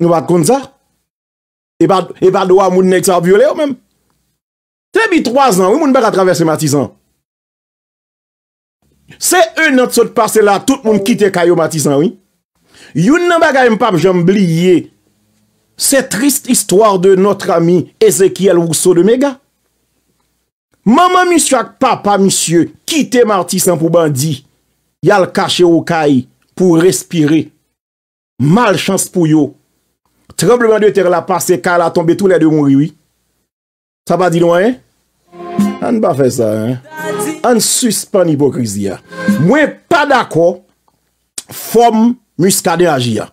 Nou bat kon sa? E bat do a moun nek sa viole ou men? Tebi 3 an, moun bak a traverse Matisan. Se e nan sot pase la, tout moun kite kayo Matisan, yon nan bak a yon pap jambli ye, se trist istwar de notre ami, Ezekiel Wousso de Mega. Maman misyo ak papa misyo, kite Matisan pou bandi, yal kache ou kayi, pou respire, mal chans pou yo, Trembleman dwe ter la pase ka la tombe tou la de moun riwi. Sa ba di nouen? An ba fe sa. An süs pa nipo krizia. Mwen pa dako fom muskade aji ya.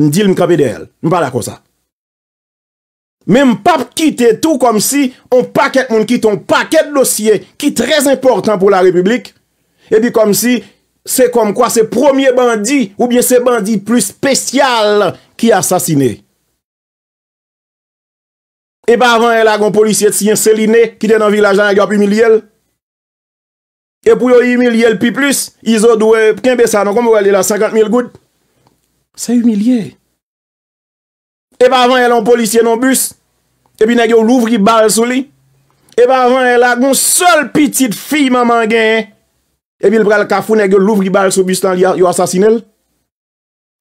Ndi l mkabe de el. Mwen pa dako sa. Men m pa pkite tou kom si on paket moun kiton, paket dosye ki trez important pou la republik. E pi kom si se kom kwa se promye bandi ou bien se bandi plus spesyal Ki asasine? E pa avan yon lagon polisye ti yon seline ki te nan vilaj nan yon e ap umilyel. E pou yon umilyel pi plus, yon doye, kenbe sa nan kon e mou el de la 50.000 gout? Se umilye. E pa avan yon lagon polisye nan bus, e pi nan yon louvri bal sou li. E pa avan yon lagon moun sol piti de fi mamangan. E pi lbrel kafou nan yon louvri bal sou bus nan yon asasine.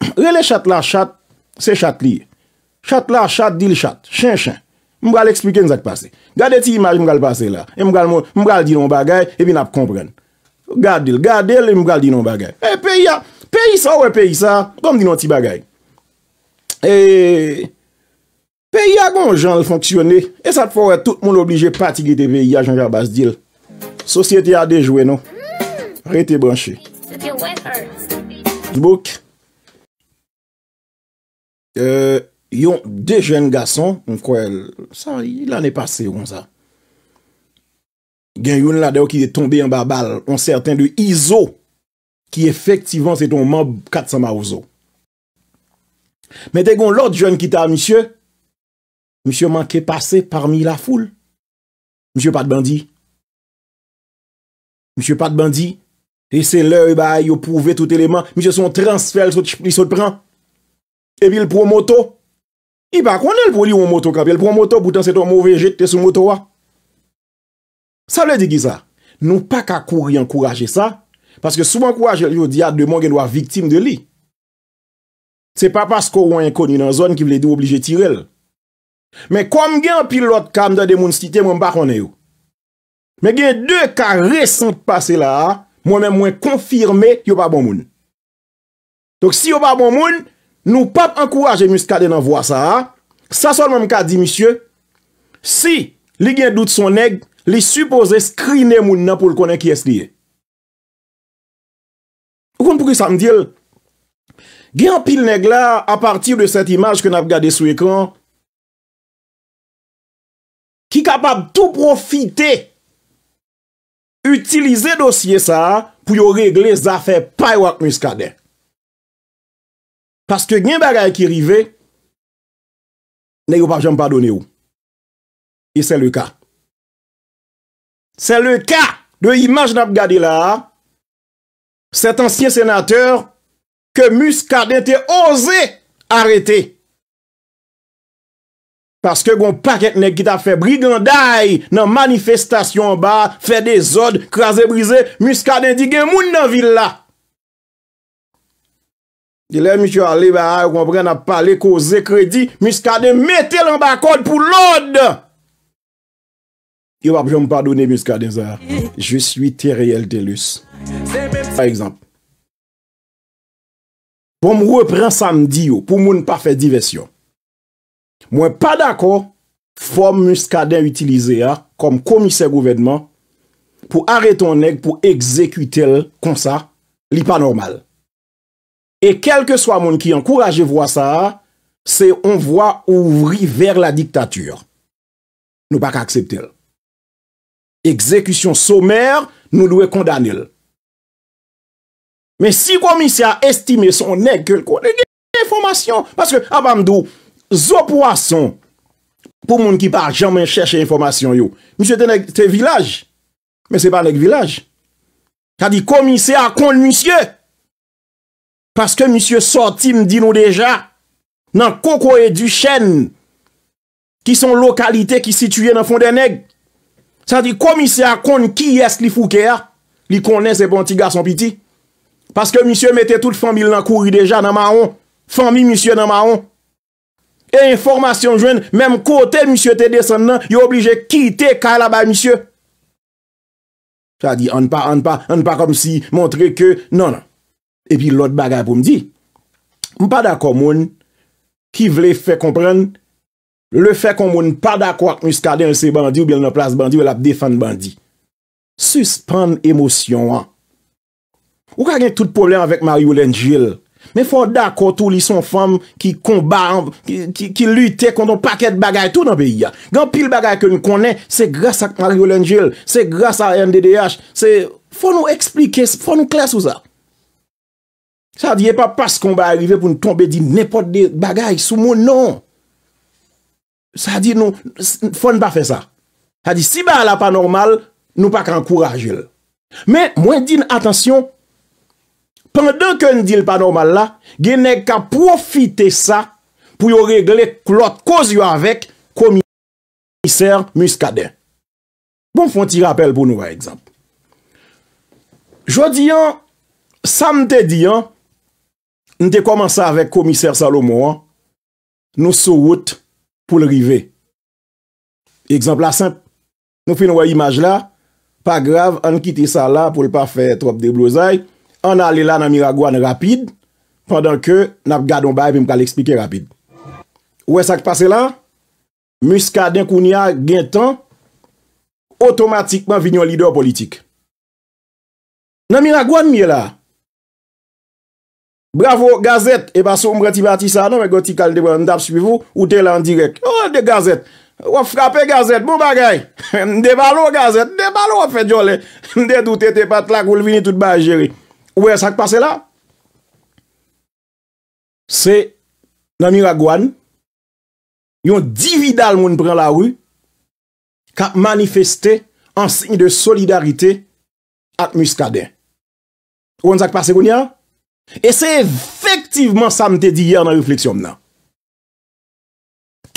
Rele chat la chat, se chat liye. Chat la chat, dil chat. Chen chen. Mwale eksplike nou zak pase. Gade ti imaj mwale pase la. E mwale di nou bagay, epi nap kompren. Gade dil, gade el, mwale di nou bagay. E peyi a, peyi sa, wè e peyi sa. Kom di nou ti bagay. E, peyi a gon janl fonksyonne. E sat fowè tout moun oblije pati gite peyi a janjar bas dil. Sosyete a dejwe nou. Mm. Rete banshe. Joubouk. yon de jen gason, yon kwa el, sa, yon an e pase yon sa, gen yon la de w ki de tombe yon babal, yon serten de izo, ki efektivan se ton mab katsa ma ouzo, men de yon lot jen kita, misye, misye manke pase parmi la foule, misye pat bandi, misye pat bandi, e se lè e yon pouve tout eleman, misye son transfer, yon se pran, e vil promoto, I ba konel pou li ou mouton kape, el pou mouton boutan se ton mouvè jette te sou mouton wa. Sa ble di ki sa? Nou pa kakou ri an kouraje sa, paske souman kouraje yo diak de moun gen wap viktim de li. Se pa paskou wany koni nan zon ki vle di woblije tirel. Men kom gen pilot kam da de moun site, moun ba konel yo. Men gen de ka resen pase la, moun men moun konfirme yo pa bon moun. Tok si yo pa bon moun, Nou pap ankouraje muskade nan vwa sa a, sa solman mka di misye, si li gen dout son neg, li suppose skrine moun nan pou l konen ki es liye. O kon pou ki sa mdil, gen pil neg la a partir de set imaj ke nap gade sou ekran, ki kapab tou profite utilize dosye sa a pou yo regle zafè paywak muskade. Paske gen bagay ki rive Ne yo pa jom padone ou E se le ka Se le ka De imaj nap gade la Set ansyen senateur Ke muskade te oze Arrete Paske gon paket ne kita fe briganday Nan manifestasyon ba Fe de zod kras e brize Muskade di gen moun nan villa Dile mi chou a libe a yon kompren ap pale kouse kredi, muskade metel an bakon pou lode. Yon wap jom padone muskade zan. Je suis teriel telus. Par exemple, pou m wepren samdi yo, pou moun pa fe diversyon, mwen pa dako fom muskade utilize a, kom komise gouvedman, pou areton neg pou ekzekute l konsa, li pa normal. E kel ke swa moun ki an kouraje vwa sa, se on vwa ouvri ver la diktatur. Nou bak akseptel. Ekzekusyon somer, nou lou e kondanel. Men si komise a estime son neg ke l kon, ne gen informasyon. Paske apam ah, dou, zo poason, pou moun ki par jan men chèche informasyon yo. Mise te neg te vilaj. Men se pa neg vilaj. Ka di komise a kon monsye. paske misye sotim di nou deja, nan koko e du chen, ki son lokalite ki situyen nan fonden neg, sa di komise akon ki es li fouke a, li konen se bon ti gason piti, paske misye mette tout fami lankouri deja nan maon, fami misye nan maon, e informasyon jwen, mem kote misye te desen nan, yo oblije kite ka la ba misye, sa di an pa an pa, an pa kom si montre ke nan nan, E pi lot bagay pou m di. M pa dako moun ki vle fe kompren le fe kom moun pa dako ak mi skade an se bandi ou bel nan plas bandi ou la defan bandi. Suspande emosyon an. Ou ka gen tout poule anvek Mario Lengil. Men fò dako tou li son fam ki komban, ki lute konton paket bagay tout nan beyi ya. Gan pil bagay ke m konen, se grasa Mario Lengil, se grasa NDDH, se fò nou eksplike, fò nou kles ou sa. Sa di, e pa pas kon ba arrive pou nou tombe di nepote de bagay sou moun, non. Sa di, nou, foun ba fe sa. Sa di, si ba la pa normal, nou pa kan kouraje l. Men, mwen din, atensyon, pendan ke nou di l pa normal la, genek ka profite sa, pou yo regle klot kozyo avek, komiser muskade. Bon foun ti rappel pou nou ba ekzamp. Jou diyan, sa mte diyan, Nte koman sa avek komiser Salomo an, nou sou wout pou l'rive. Ekzampla sanp, nou fin nou wè imaj la, pa grav, an kite sa la pou l'pa fè trop de blouzay, an ale la nan miragwan rapide, pandan ke nap gadon bay pe mka l'ekspike rapide. Wè sak pase la, muska den kouni a gen tan, otomatikman vinyon lider politik. Nan miragwan miye la. Bravo gazet, e eh baso mbre ti bati sa nan, me goti kal deban, ndap subi vou, ou te lan direk. Oh, ou de gazet, ou frape gazet, mbou bagay, mde balo gazet, mde balo ou fe djole, mde doute te patlak, ou l vini tout ban jere. Ouwe, sak pase la? Se, nan miragwan, yon dividal moun pran la ou, ka manifeste ansi de solidarite ak muskade. Ouwe, sak pase goun ya? E se efektivman sa m te di yer nan refleksyon m nan.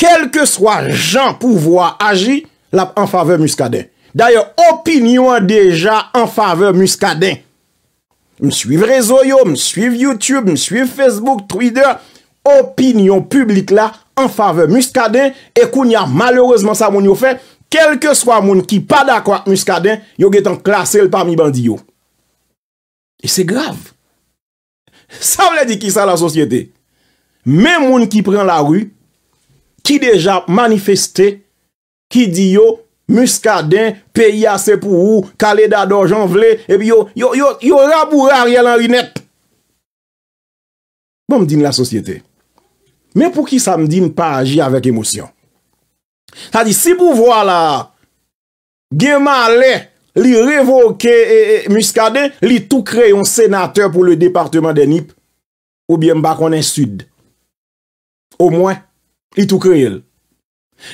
Kelke swa jan pouvo a aji, la en fave muskaden. Daya, opinyon deja en fave muskaden. M suiv rezo yo, m suiv Youtube, m suiv Facebook, Twitter, opinyon publik la en fave muskaden, e koun ya malerezman sa moun yo fe, kelke swa moun ki pa da kwa muskaden, yo getan klasel pa mi bandi yo. E se grav. Sa mwen di ki sa la sosyete? Men moun ki pren la ru, ki deja manifestè, ki di yo, muskadè, peyi asè pou ou, kalè da dojan vle, epi yo, yo, yo, yo, yo rabou raryè lan rinèk. Bon mdini la sosyete? Men pou ki sa mdini pa agi avèk emosyon? Sa di, si bou vwa la, gemalè, Li revoke e, e, muskade, li tou kre yon senateur pou le departement de Nip. Ou bien mbak konen sud. Ou mwen, li tou kre yon.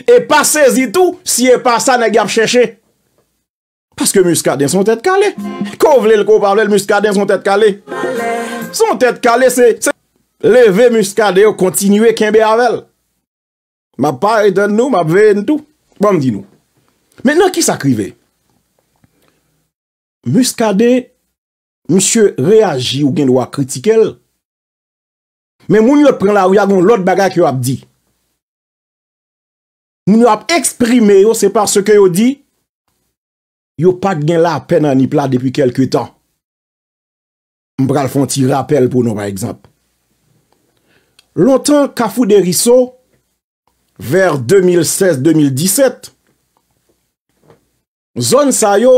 E pa sezi tou, si e pa sa ne gap cheshe. Paske muskade yon son tete kale. Ko vle l ko pavle l muskade yon son tete kale? Son tete kale se... Leve muskade ou kontinue kenbe avel. Mab pa eten nou, mab ve en tou. Bon, di nou. Menan ki sa krive? Muska de, msye reagi ou gen wak kritikel, men moun yot pren la ou yavon lot bagay ki wap di. Moun yot ap eksprime yo, se par se ke yo di, yo pak gen la pen an ipla depi kelke tan. Mbra l fon ti rappel pou nou, par ekzamp. Lontan, kafou de riso, ver 2016-2017, zon sa yo,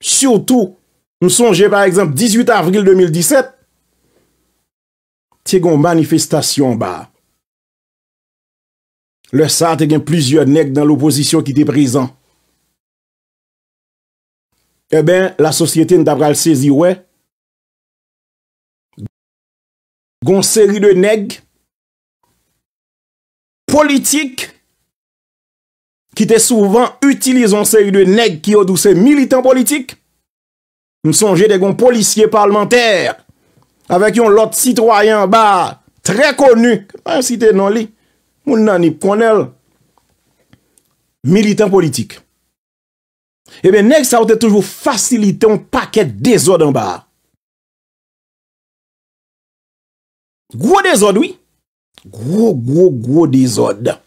Soutou, nou sonje par exemple 18 avril 2017, tiè goun manifestasyon ba. Le sa te gen plizye neg dan l'oposisyon ki te prizan. E eh ben, la sosyete nou ta pral sezi we. Gon seri de neg, politik, ki te souvan utilizon se yu de neg ki yo dou se militant politik, m sonje de gon policye parlementer, avek yon lot sitroyen ba, tre konu, m an si te nan li, moun nan ip konel, militant politik. Ebe eh neg sa wote toujou fasilite yon paket dezodan ba. Gwo dezod wii, gwo gwo gwo dezodan.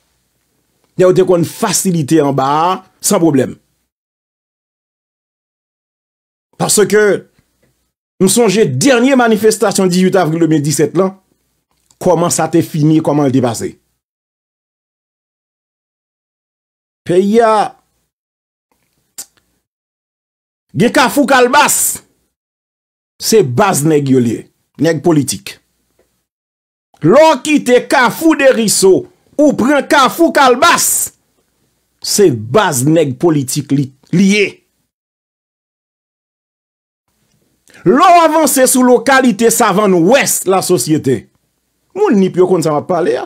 Nye ou de kon fasilite an ba, san problem. Parce ke, m sonje, dernyè manifestasyon 18 avril 2017 lan, koman sa te fini, koman le te pase. Pe ya, ge kafou kal bas, se bas neg yole, neg politik. Lon ki te kafou de riso, Ou pren ka fou kal bas. Se baz neg politik liye. Lou avanse sou lokalite savan ouest la sosyete. Moun ni pyo kon sa va pale ya.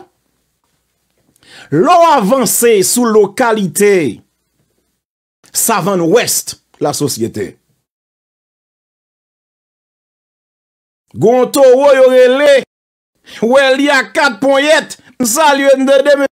Lou avanse sou lokalite savan ouest la sosyete. Gonto woyorele. Woye liya kat pon yete. Salü önde demiyor.